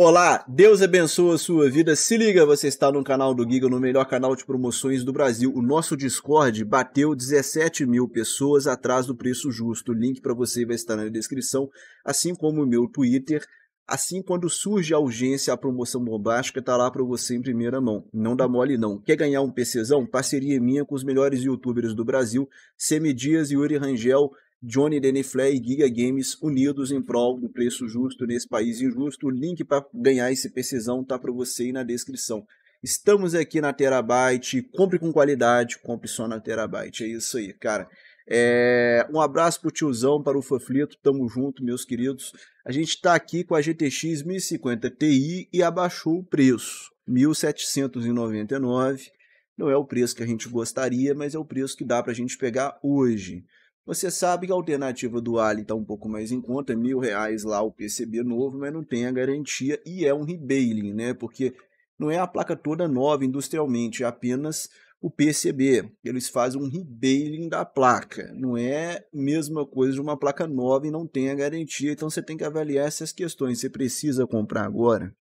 Olá, Deus abençoe a sua vida. Se liga, você está no canal do Giga, no melhor canal de promoções do Brasil. O nosso Discord bateu 17 mil pessoas atrás do preço justo. O link para você vai estar na descrição, assim como o meu Twitter. Assim, quando surge a urgência, a promoção bombástica está lá para você em primeira mão. Não dá mole, não. Quer ganhar um PCzão? Parceria minha com os melhores youtubers do Brasil, Semidias, Yuri Rangel, Johnny Deniflé e Giga Games unidos em prol do preço justo nesse país injusto. O link para ganhar esse precisão tá para você aí na descrição. Estamos aqui na Terabyte, compre com qualidade, compre só na Terabyte. É isso aí, cara. É... Um abraço pro tiozão, para o Foflito, tamo junto, meus queridos. A gente tá aqui com a GTX 1050 Ti e abaixou o preço, 1799. Não é o preço que a gente gostaria, mas é o preço que dá para a gente pegar hoje. Você sabe que a alternativa do Ali está um pouco mais em conta, mil reais lá o PCB novo, mas não tem a garantia e é um rebailing, né? Porque não é a placa toda nova industrialmente, é apenas o PCB. Eles fazem um rebailing da placa. Não é a mesma coisa de uma placa nova e não tem a garantia. Então você tem que avaliar essas questões. Você precisa comprar agora?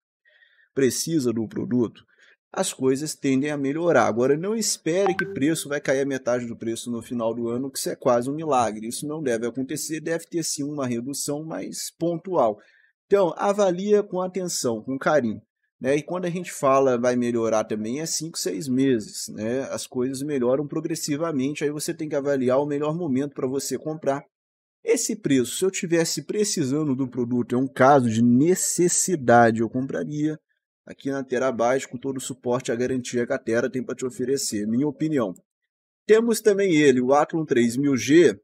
Precisa do produto? as coisas tendem a melhorar. Agora, não espere que preço vai cair a metade do preço no final do ano, que isso é quase um milagre. Isso não deve acontecer, deve ter sim uma redução mais pontual. Então, avalia com atenção, com carinho. Né? E quando a gente fala vai melhorar também, é 5, 6 meses. Né? As coisas melhoram progressivamente, aí você tem que avaliar o melhor momento para você comprar. Esse preço, se eu tivesse precisando do produto, é um caso de necessidade, eu compraria aqui na terabyte com todo o suporte a garantia que a Tera tem para te oferecer, minha opinião. Temos também ele, o Atom 3000G.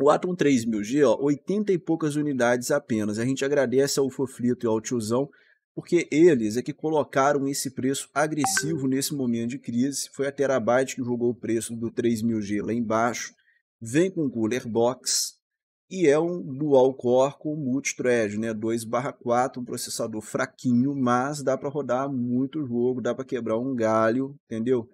O Atom 3000G, ó, 80 e poucas unidades apenas. A gente agradece ao Foflito e ao Tiozão, porque eles é que colocaram esse preço agressivo nesse momento de crise. Foi a Terabyte que jogou o preço do 3000G lá embaixo. Vem com cooler box, e é um dual core com multithread, né? 2/4, um processador fraquinho, mas dá para rodar muito jogo, dá para quebrar um galho, entendeu?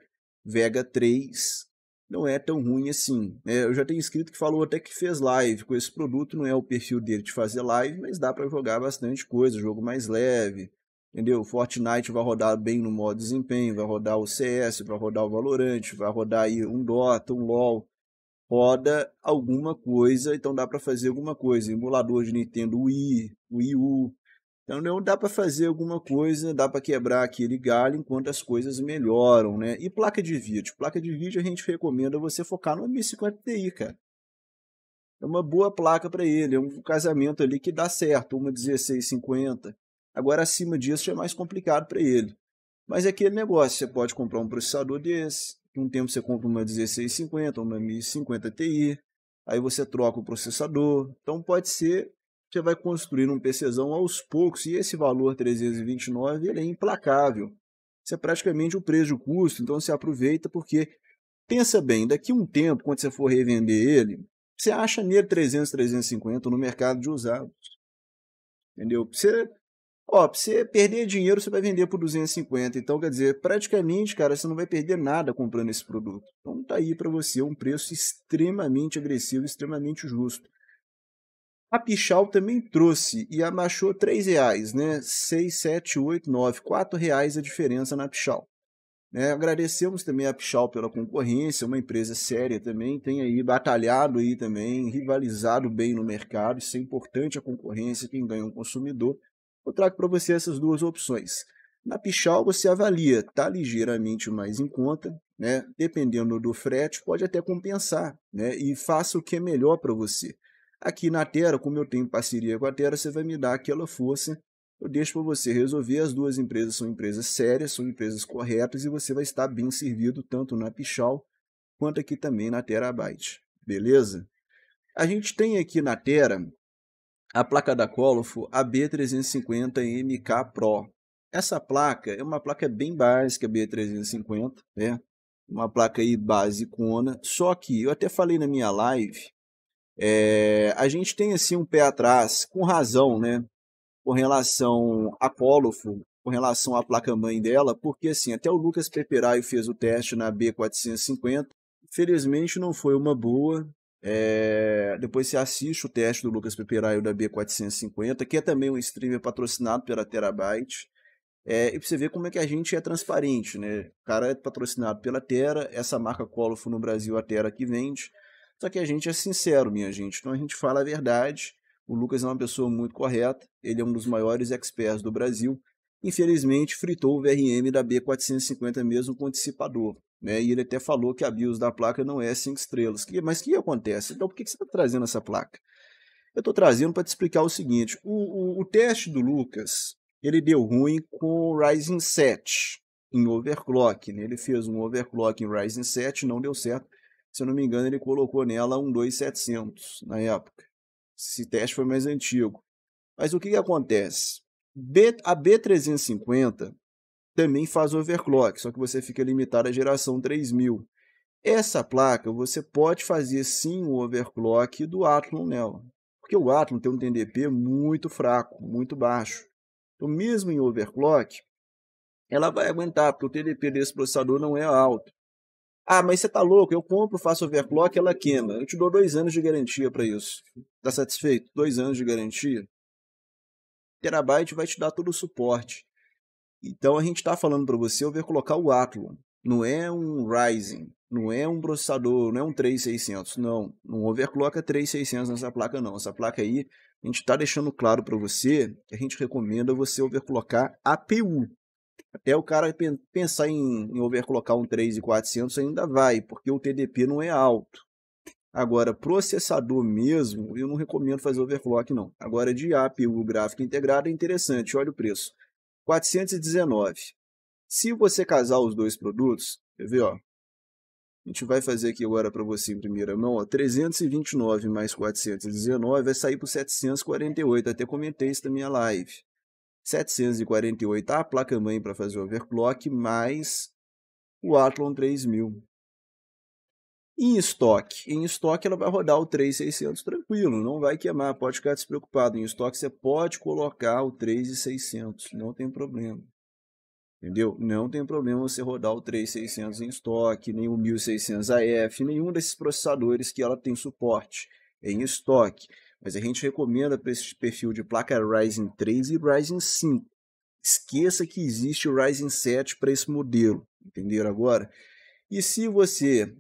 Vega 3 não é tão ruim assim. Né? Eu já tenho inscrito que falou até que fez live com esse produto, não é o perfil dele de fazer live, mas dá para jogar bastante coisa, jogo mais leve, entendeu? Fortnite vai rodar bem no modo desempenho, vai rodar o CS, vai rodar o Valorant, vai rodar aí um Dota, um LoL, roda alguma coisa, então dá para fazer alguma coisa. Emulador de Nintendo Wii, Wii U. Então dá para fazer alguma coisa, dá para quebrar aquele galho enquanto as coisas melhoram, né? E placa de vídeo, placa de vídeo a gente recomenda você focar no M50 Ti, cara. É uma boa placa para ele, é um casamento ali que dá certo, uma 1650. Agora acima disso é mais complicado para ele. Mas é aquele negócio, você pode comprar um processador desse, um tempo você compra uma 1650, uma 1050 Ti, aí você troca o processador. Então pode ser você vai construir um PCzão aos poucos e esse valor 329 ele é implacável. Isso é praticamente o preço de custo, então você aproveita porque pensa bem, daqui a um tempo, quando você for revender ele, você acha nele 300, 350 no mercado de usados. Entendeu? Você Ó, pra você perder dinheiro, você vai vender por 250. Então, quer dizer, praticamente, cara, você não vai perder nada comprando esse produto. Então, tá aí para você um preço extremamente agressivo, extremamente justo. A Pichal também trouxe e abaixou R$ reais, né? 6, 7, 8, 9, R$ reais a diferença na Pichal. Né? Agradecemos também a Pichal pela concorrência, uma empresa séria também, tem aí batalhado aí também, rivalizado bem no mercado, isso é importante a concorrência, quem ganha é um consumidor eu trago para você essas duas opções. Na Pichal você avalia, está ligeiramente mais em conta, né? dependendo do frete, pode até compensar né? e faça o que é melhor para você. Aqui na Terra, como eu tenho parceria com a Terra, você vai me dar aquela força, eu deixo para você resolver, as duas empresas são empresas sérias, são empresas corretas e você vai estar bem servido tanto na Pichal quanto aqui também na Terabyte, beleza? A gente tem aqui na Terra a placa da Colofo b 350 mk Pro. Essa placa é uma placa bem básica, B350, né? uma placa aí basicona, só que eu até falei na minha live, é, a gente tem assim um pé atrás, com razão, né? com relação a Colofo, com relação à placa-mãe dela, porque assim, até o Lucas Peperaio fez o teste na B450, Felizmente não foi uma boa, é, depois você assiste o teste do Lucas Peperaio da B450, que é também um streamer patrocinado pela Terabyte. É, e pra você ver como é que a gente é transparente, né? O cara é patrocinado pela Terra, essa marca Colofo no Brasil, a Terra que vende. Só que a gente é sincero, minha gente. Então a gente fala a verdade. O Lucas é uma pessoa muito correta, ele é um dos maiores experts do Brasil. Infelizmente, fritou o VRM da B450 mesmo com o dissipador. Né? E ele até falou que a BIOS da placa não é cinco estrelas. Mas o que acontece? Então, por que você está trazendo essa placa? Eu estou trazendo para te explicar o seguinte: o, o, o, teste do Lucas ele deu ruim com o Ryzen 7 em overclock. Né? Ele fez um overclock em Ryzen 7, não deu certo. Se eu não me engano, ele colocou nela um 2700 na época. Esse teste foi mais antigo. Mas o que, que acontece? B, a B350 também faz overclock, só que você fica limitado à geração 3000. Essa placa você pode fazer sim o overclock do Athlon nela, porque o Athlon tem um TDP muito fraco, muito baixo. Então, mesmo em overclock, ela vai aguentar, porque o TDP desse processador não é alto. Ah, mas você está louco, eu compro, faço overclock, ela queima. Eu te dou dois anos de garantia para isso. Está satisfeito? Dois anos de garantia? Terabyte vai te dar todo o suporte. Então a gente está falando para você over colocar o Athlon. Não é um Ryzen, não é um processador, não é um 3600, não. Não overclocka 3600 nessa placa não. Essa placa aí, a gente está deixando claro para você que a gente recomenda você overclockar APU. Até o cara pensar em, em overclockar um 3400 ainda vai, porque o TDP não é alto. Agora, processador mesmo, eu não recomendo fazer overclock não. Agora, de APU gráfico integrado é interessante, olha o preço. 419. Se você casar os dois produtos, quer ver, ó, a gente vai fazer aqui agora para você em primeira mão, ó, 329 mais 419 vai sair por 748, até comentei isso na minha live. 748 a placa-mãe para fazer o overclock, mais o Athlon 3000 em estoque. Em estoque ela vai rodar o 3.600 tranquilo, não vai queimar, pode ficar despreocupado. Em estoque você pode colocar o 3.600, não tem problema. Entendeu? Não tem problema você rodar o 3600 em estoque, nem o 1600 AF, nenhum desses processadores que ela tem suporte em estoque. Mas a gente recomenda para esse perfil de placa Ryzen 3 e Ryzen 5. Esqueça que existe o Ryzen 7 para esse modelo, entenderam agora? E se você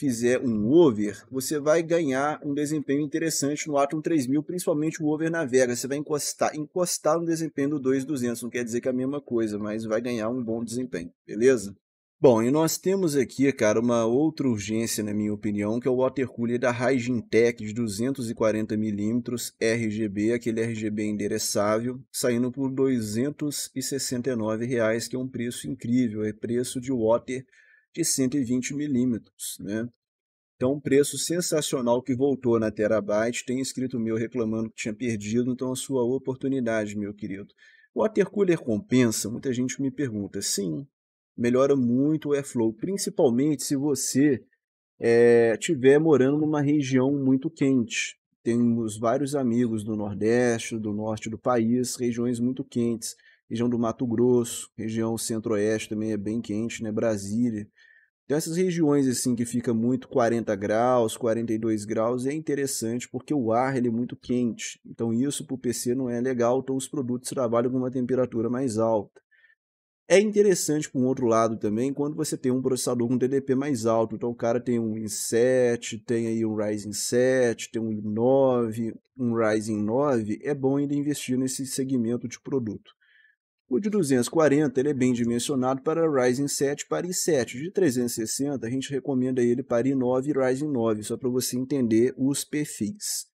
fizer um over, você vai ganhar um desempenho interessante no Atom 3000, principalmente o over na Vega. Você vai encostar, encostar no desempenho do 2200, não quer dizer que é a mesma coisa, mas vai ganhar um bom desempenho, beleza? Bom, e nós temos aqui, cara, uma outra urgência, na minha opinião, que é o water cooler da Tech de 240mm RGB, aquele RGB endereçável, saindo por R$ 269, reais, que é um preço incrível, é preço de water de 120 milímetros. Né? Então, um preço sensacional que voltou na Terabyte. Tem escrito meu reclamando que tinha perdido, então a sua oportunidade, meu querido. O Cooler compensa? Muita gente me pergunta. Sim, melhora muito o airflow, principalmente se você é, tiver morando numa região muito quente. Temos vários amigos do Nordeste, do Norte do país, regiões muito quentes região do Mato Grosso, região centro-oeste também é bem quente, né? Brasília. Então essas regiões assim que fica muito 40 graus, 42 graus é interessante porque o ar ele é muito quente. Então isso para o PC não é legal, então os produtos trabalham com uma temperatura mais alta. É interessante por um outro lado também quando você tem um processador com TDP mais alto. Então o cara tem um i7, tem aí um Ryzen 7, tem um i9, um Ryzen 9. É bom ainda investir nesse segmento de produto. O de 240 ele é bem dimensionado para Ryzen 7 para i7. De 360 a gente recomenda ele para i9 e Ryzen 9, só para você entender os perfis.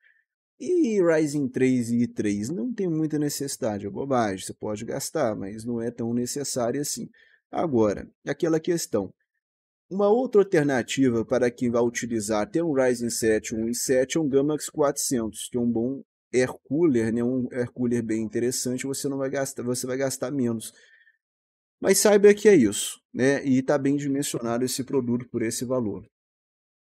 E Ryzen 3 e i3 não tem muita necessidade, é bobagem, você pode gastar, mas não é tão necessário assim. Agora, aquela questão. Uma outra alternativa para quem vai utilizar até um Ryzen 7 um i7 é um Gamax 400, que é um bom air cooler, né, um air cooler bem interessante, você não vai gastar, você vai gastar menos. Mas saiba que é isso, né? E está bem dimensionado esse produto por esse valor.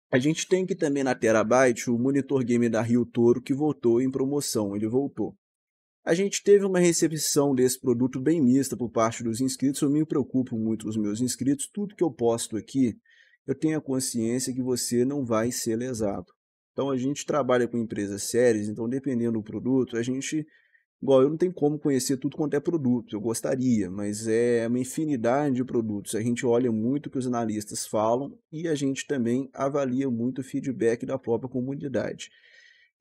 A gente tem que também na Terabyte o monitor game da Rio Toro que voltou em promoção, ele voltou. A gente teve uma recepção desse produto bem mista por parte dos inscritos. Eu me preocupo muito com os meus inscritos. Tudo que eu posto aqui, eu tenho a consciência que você não vai ser lesado. Então a gente trabalha com empresas sérias, então dependendo do produto, a gente. Igual, eu não tenho como conhecer tudo quanto é produto, eu gostaria, mas é uma infinidade de produtos. A gente olha muito o que os analistas falam e a gente também avalia muito o feedback da própria comunidade.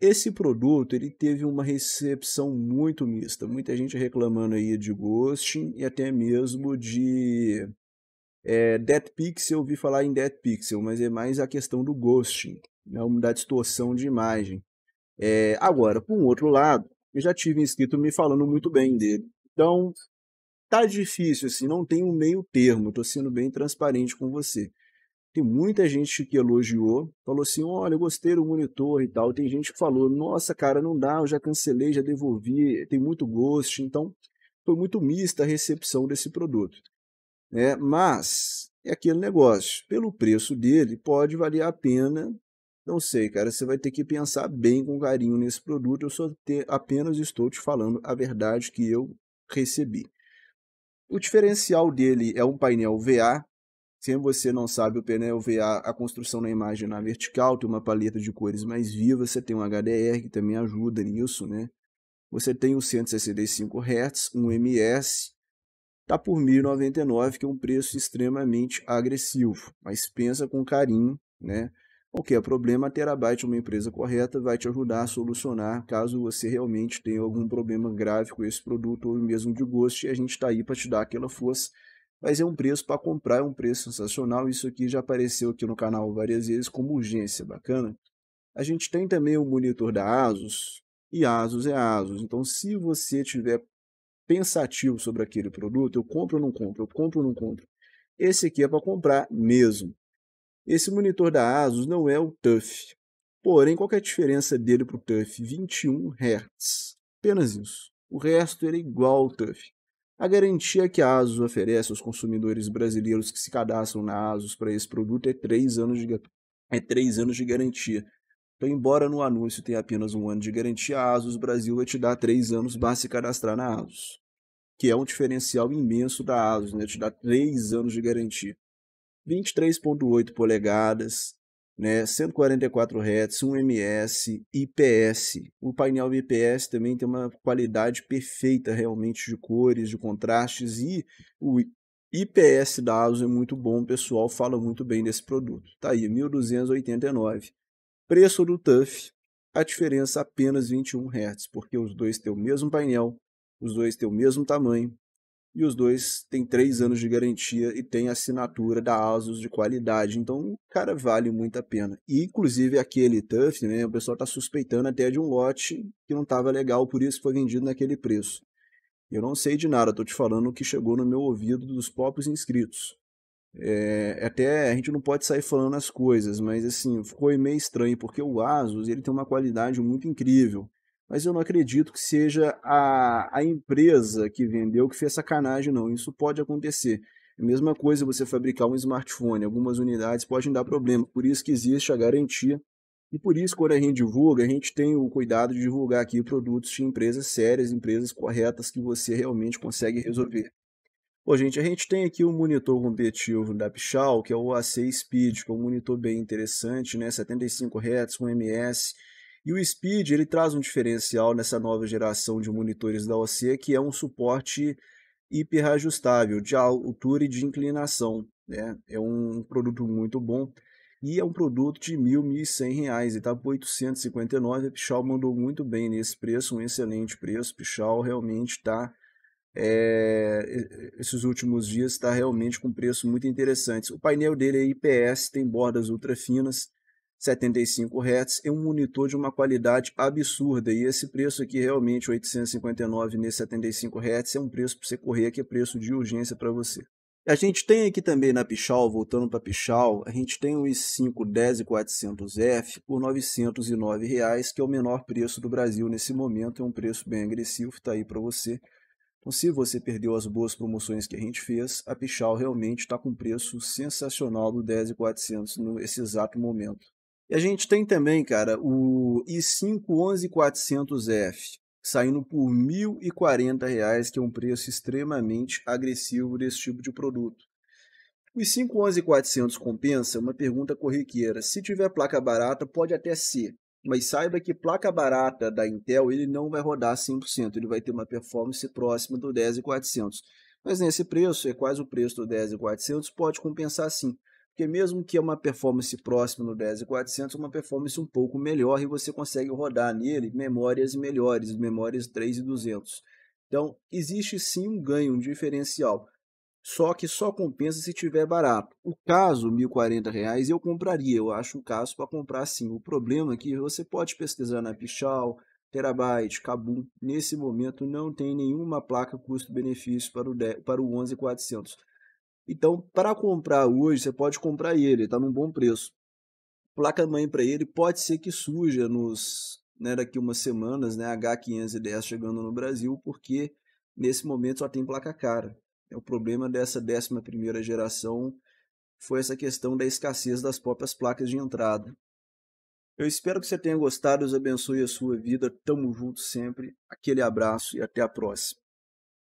Esse produto ele teve uma recepção muito mista, muita gente reclamando aí de ghosting e até mesmo de é, Dead Pixel. Eu ouvi falar em Dead Pixel, mas é mais a questão do ghosting né, da distorção de imagem. É, agora, por um outro lado, eu já tive inscrito me falando muito bem dele. Então, tá difícil, assim, não tem um meio termo, estou sendo bem transparente com você. Tem muita gente que elogiou, falou assim, olha, eu gostei do monitor e tal. Tem gente que falou, nossa, cara, não dá, eu já cancelei, já devolvi, tem muito gosto. Então, foi muito mista a recepção desse produto. Né. Mas, é aquele negócio, pelo preço dele, pode valer a pena não sei, cara, você vai ter que pensar bem com carinho nesse produto. Eu só te, apenas estou te falando a verdade que eu recebi. O diferencial dele é um painel VA. Se você não sabe, o painel VA, a construção da imagem é na vertical, tem uma paleta de cores mais viva, você tem um HDR que também ajuda nisso, né? Você tem um 165 Hz, um MS, tá por 1.099, que é um preço extremamente agressivo, mas pensa com carinho, né? O que é problema, a Terabyte, uma empresa correta, vai te ajudar a solucionar caso você realmente tenha algum problema grave com esse produto ou mesmo de gosto, e a gente está aí para te dar aquela força. Mas é um preço para comprar, é um preço sensacional. Isso aqui já apareceu aqui no canal várias vezes como urgência, bacana? A gente tem também o monitor da Asus, e Asus é Asus. Então, se você tiver pensativo sobre aquele produto, eu compro ou não compro, eu compro ou não compro, esse aqui é para comprar mesmo. Esse monitor da ASUS não é o TUF, porém qual é a diferença dele para o TUF? 21 Hz, apenas isso. O resto era é igual ao TUF. A garantia que a ASUS oferece aos consumidores brasileiros que se cadastram na ASUS para esse produto é 3 anos de, é 3 anos de garantia. Então, embora no anúncio tenha apenas um ano de garantia, a ASUS Brasil vai te dar 3 anos, basta se cadastrar na ASUS, que é um diferencial imenso da ASUS, né? te dá 3 anos de garantia. 23.8 polegadas, né, 144 Hz, 1 ms, IPS. O painel IPS também tem uma qualidade perfeita realmente de cores, de contrastes e o IPS da ASUS é muito bom, o pessoal fala muito bem desse produto. Tá aí, 1289. Preço do TUF, a diferença apenas 21 Hz, porque os dois têm o mesmo painel, os dois têm o mesmo tamanho, e os dois têm três anos de garantia e têm assinatura da ASUS de qualidade. Então, cara, vale muito a pena. E, inclusive, aquele Tuff, né, o pessoal está suspeitando até de um lote que não estava legal, por isso foi vendido naquele preço. Eu não sei de nada, estou te falando o que chegou no meu ouvido dos próprios inscritos. É, até a gente não pode sair falando as coisas, mas assim, ficou meio estranho, porque o ASUS ele tem uma qualidade muito incrível mas eu não acredito que seja a, a empresa que vendeu que fez sacanagem, não. Isso pode acontecer. É a mesma coisa você fabricar um smartphone, algumas unidades podem dar problema, por isso que existe a garantia. E por isso, quando a gente divulga, a gente tem o cuidado de divulgar aqui produtos de empresas sérias, empresas corretas que você realmente consegue resolver. Bom, gente, a gente tem aqui o um monitor competitivo da Pichal, que é o AC Speed, que é um monitor bem interessante, né? 75 Hz, com MS, e o Speed ele traz um diferencial nessa nova geração de monitores da OC, que é um suporte hiperajustável de altura e de inclinação. Né? É um produto muito bom e é um produto de R$ 1.100 reais, tá e está por 859. A Pichal mandou muito bem nesse preço, um excelente preço. Pichal realmente está é, esses últimos dias está realmente com preço muito interessante. O painel dele é IPS, tem bordas ultra finas, 75 Hz e um monitor de uma qualidade absurda. E esse preço aqui, realmente, 859 nesse 75 Hz, é um preço para você correr que é preço de urgência para você. A gente tem aqui também na Pichal, voltando para Pichal, a gente tem o i5 10400F por R$ 909, reais, que é o menor preço do Brasil nesse momento, é um preço bem agressivo, está aí para você. Então, se você perdeu as boas promoções que a gente fez, a Pichal realmente está com um preço sensacional do 10400 nesse exato momento. E a gente tem também, cara, o i5 11400F, saindo por R$ 1.040, reais, que é um preço extremamente agressivo desse tipo de produto. o i5 11400 compensa? Uma pergunta corriqueira. Se tiver placa barata, pode até ser, mas saiba que placa barata da Intel ele não vai rodar 100%, ele vai ter uma performance próxima do 10400. Mas nesse preço, é quase o preço do 10400, pode compensar sim. Porque mesmo que é uma performance próxima no 10400, é uma performance um pouco melhor e você consegue rodar nele memórias melhores, memórias 3200. Então, existe sim um ganho, um diferencial. Só que só compensa se tiver barato. O caso, R$ 1.040, eu compraria. Eu acho o caso para comprar sim. O problema é que você pode pesquisar na Pichal, Terabyte, Kabum. Nesse momento não tem nenhuma placa custo-benefício para o, para o 11400. Então, para comprar hoje, você pode comprar ele, está num bom preço. Placa-mãe para ele pode ser que suja nos, né, daqui umas semanas, né, H510 chegando no Brasil, porque nesse momento só tem placa cara. É, o problema dessa 11 geração foi essa questão da escassez das próprias placas de entrada. Eu espero que você tenha gostado, Deus abençoe a sua vida, tamo junto sempre, aquele abraço e até a próxima.